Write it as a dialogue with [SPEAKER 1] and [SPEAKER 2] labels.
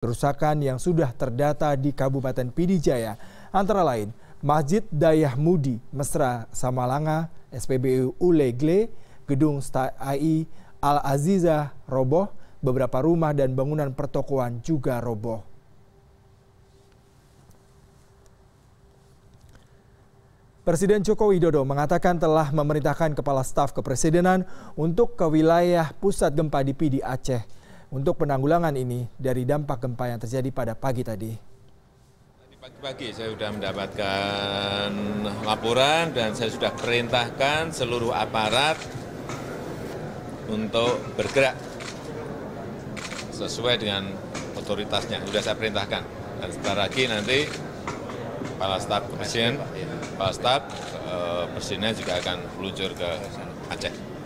[SPEAKER 1] Kerusakan yang sudah terdata di Kabupaten Pidijaya antara lain Masjid Dayah Mudi Mesra Samalanga, SPBU Ulegle, Gedung STAI Al Aziza roboh, beberapa rumah dan bangunan pertokoan juga roboh. Presiden Joko Widodo mengatakan telah memerintahkan Kepala Staf Kepresidenan untuk ke wilayah pusat gempa di Pidi Aceh untuk penanggulangan ini dari dampak gempa yang terjadi pada pagi tadi.
[SPEAKER 2] pagi-pagi saya sudah mendapatkan laporan dan saya sudah perintahkan seluruh aparat untuk bergerak sesuai dengan otoritasnya. Sudah saya perintahkan. Dan sebentar lagi nanti Kepala Staf Presiden, Kepala Staf Presidennya eh, juga akan meluncur ke Aceh.